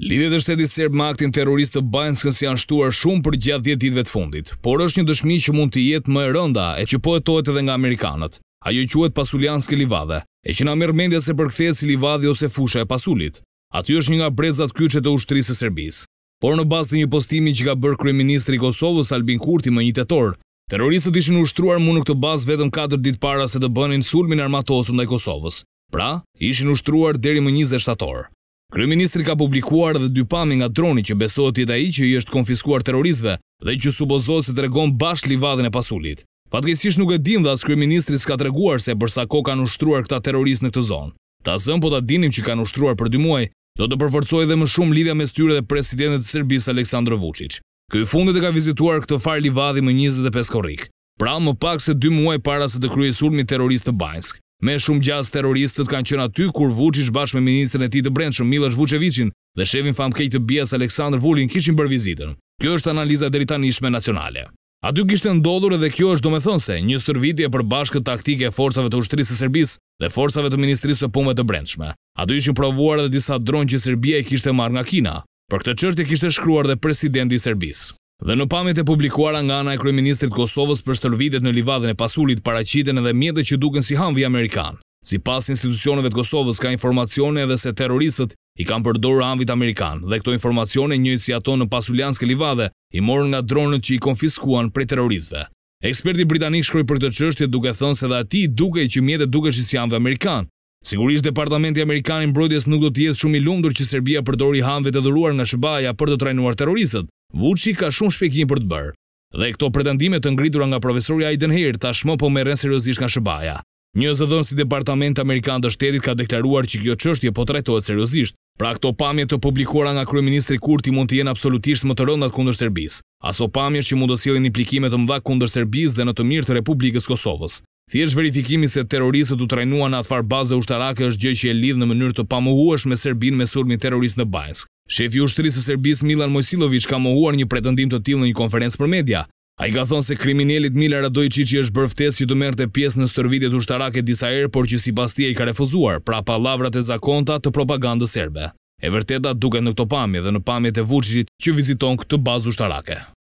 Lidhe të shtetit serb me aktin terrorist të Banskës janë shtuar shumë për gjatë 10 ditëve të fundit, por është një dëshmi që mund të jetë më e rënda e që po hetohet edhe nga amerikanët. Ajo quhet pasulianske livade, e që na merr mendja se përkthehet si livadi ose fusha e pasulit. Aty është një nga brezat kyçe të ushtrisë së Serbisë. Por në bazë të një postimi që ka bërë kryeministri i Kosovës Albin Kurti më një tetor, terroristët ishin ushtruar më në këtë bazë vetëm 4 ditë para se të bënin sulmin armatosur ndaj Kosovës. Pra, ishin ushtruar deri më 20 shtator. Kryeministri ka publikuar edhe dy pamje nga droni që besohet jetë ai që i është konfiskuar terroristëve dhe që supozohet se tregon bash livadën e pasulit. Fatkeqësisht nuk e dim dhe as kryeministri s'ka treguar se për sa kohë kanë ushtruar këta terroristë në këtë zonë. Ta zëm po ta dinim që kanë ushtruar për dy muaj, do të përforcojë edhe më shumë lidhja mes tyre dhe presidentit të Serbisë Aleksandar Vučić. Ky i fundit e ka vizituar këtë far livadhi më 25 korrik. Pra më pak se 2 muaj para se të kryej sulmi terrorist në Banjsk. Me shumë gjazë terroristët kanë qenë aty kur Vučić bashkë me ministrin e tij të brendshëm Milash Vučevićin dhe shefin famkeq të BIA-s Aleksandar Vulin kishin bërë vizitën. Kjo është analiza deri tani ishme nacionale. Aty kishte ndodhur edhe kjo është se një stërvitje për bashkët taktike e forcave të ushtrisë së Serbisë dhe forcave të Ministrisë së Punëve të Brendshme. Aty ishin provuar edhe disa dronë që Serbia i kishte marrë nga Kina. Për këtë çështje kishte shkruar dhe presidenti i Serbisë. Dhe në pamjet e publikuara nga ana e kryeministrit Kosovës për shtërvitet në livadën e pasulit paraqiten edhe mjetet që duken si hamvi amerikan. Sipas institucioneve të Kosovës ka informacione edhe se terroristët i kanë përdorur hamvit amerikan dhe këto informacione njëjt si ato në pasulianske livadhe i morën nga dronët që i konfiskuan prej terroristëve. Eksperti britanik shkroi për këtë çështje duke thënë se edhe aty duket që mjetet duken si hamvi amerikan. Sigurisht Departamenti Amerikan i Mbrojtjes nuk do të jetë shumë i lumtur që Serbia përdori hamvet e dhuruar nga SBA-ja për të trajnuar terroristët. Vuçi ka shumë shpjegim për të bërë. Dhe këto pretendime të ngritura nga profesori Aiden Heer tashmë po merren seriozisht nga SBA-ja. Një zëdhënës i Departamentit Amerikan të Shtetit ka deklaruar që kjo çështje po trajtohet seriozisht. Pra këto pamje të publikuara nga kryeministri Kurti mund të jenë absolutisht më të rënda kundër Serbisë, aso pamjet që mund të sillin implikime të mëdha kundër Serbisë dhe në të mirë të Republikës Kosovës. Thjesht verifikimi se terroristët u trajnuan në atfar bazë ushtarake është gjë që e lidh në mënyrë të pamohuash me Serbin me surmi terrorist në Bajnsk. Shefi ushtrisë së Serbisë Milan Mojsilovic ka mohuar një pretendim të tillë në një konferencë për media. Ai ka thonë se kriminalit Mila Radojçi i është bërë ftesë që të merrte pjesë në stërvitjet ushtarake disa herë, por që sipas tij ai ka refuzuar, pra pallavrat e zakonta të propagandës serbe. E vërteta duket në këto pamje dhe në pamjet e Vučićit që viziton këtë bazë ushtarake.